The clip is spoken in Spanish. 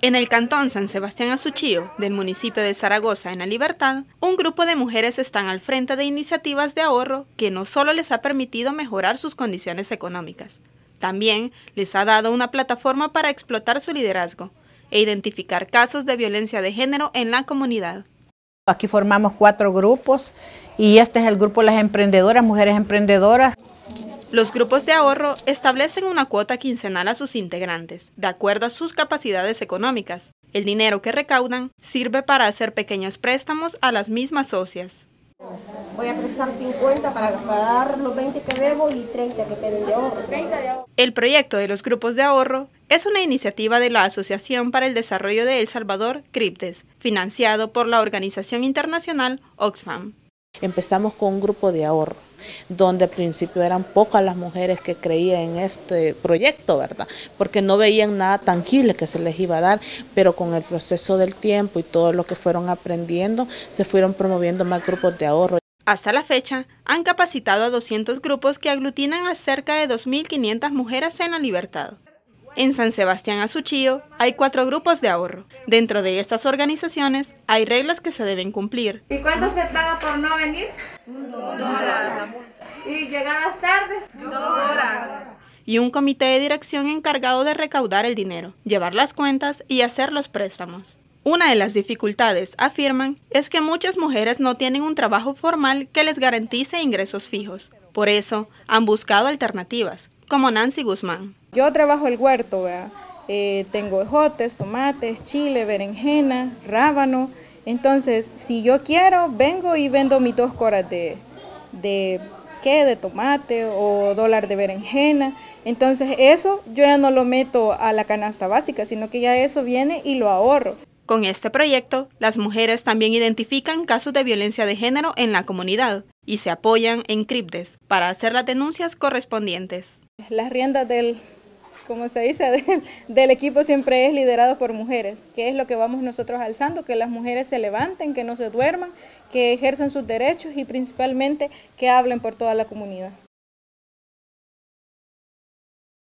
En el cantón San Sebastián Azuchío, del municipio de Zaragoza, en La Libertad, un grupo de mujeres están al frente de iniciativas de ahorro que no solo les ha permitido mejorar sus condiciones económicas, también les ha dado una plataforma para explotar su liderazgo e identificar casos de violencia de género en la comunidad. Aquí formamos cuatro grupos y este es el grupo Las Emprendedoras, Mujeres Emprendedoras. Los grupos de ahorro establecen una cuota quincenal a sus integrantes, de acuerdo a sus capacidades económicas. El dinero que recaudan sirve para hacer pequeños préstamos a las mismas socias. Voy a prestar 50 para pagar los 20 que debo y 30 que de El proyecto de los grupos de ahorro es una iniciativa de la Asociación para el Desarrollo de El Salvador, CRIPTES, financiado por la organización internacional Oxfam. Empezamos con un grupo de ahorro donde al principio eran pocas las mujeres que creían en este proyecto, ¿verdad? Porque no veían nada tangible que se les iba a dar, pero con el proceso del tiempo y todo lo que fueron aprendiendo, se fueron promoviendo más grupos de ahorro. Hasta la fecha, han capacitado a 200 grupos que aglutinan a cerca de 2.500 mujeres en la libertad. En San Sebastián Azuchillo hay cuatro grupos de ahorro. Dentro de estas organizaciones hay reglas que se deben cumplir. ¿Y cuánto se paga por no venir? Un dólar. Llegadas tarde, Y un comité de dirección encargado de recaudar el dinero, llevar las cuentas y hacer los préstamos. Una de las dificultades, afirman, es que muchas mujeres no tienen un trabajo formal que les garantice ingresos fijos. Por eso, han buscado alternativas, como Nancy Guzmán. Yo trabajo el huerto, ¿verdad? Eh, tengo ejotes, tomates, chile, berenjena, rábano. Entonces, si yo quiero, vengo y vendo mis dos coras de qué de tomate o dólar de berenjena. Entonces eso yo ya no lo meto a la canasta básica, sino que ya eso viene y lo ahorro. Con este proyecto, las mujeres también identifican casos de violencia de género en la comunidad y se apoyan en criptes para hacer las denuncias correspondientes. Las riendas del como se dice, del, equipo siempre es liderado por mujeres, que es lo que vamos nosotros alzando, que las mujeres se levanten, que no se duerman, que ejerzan sus derechos y principalmente que hablen por toda la comunidad.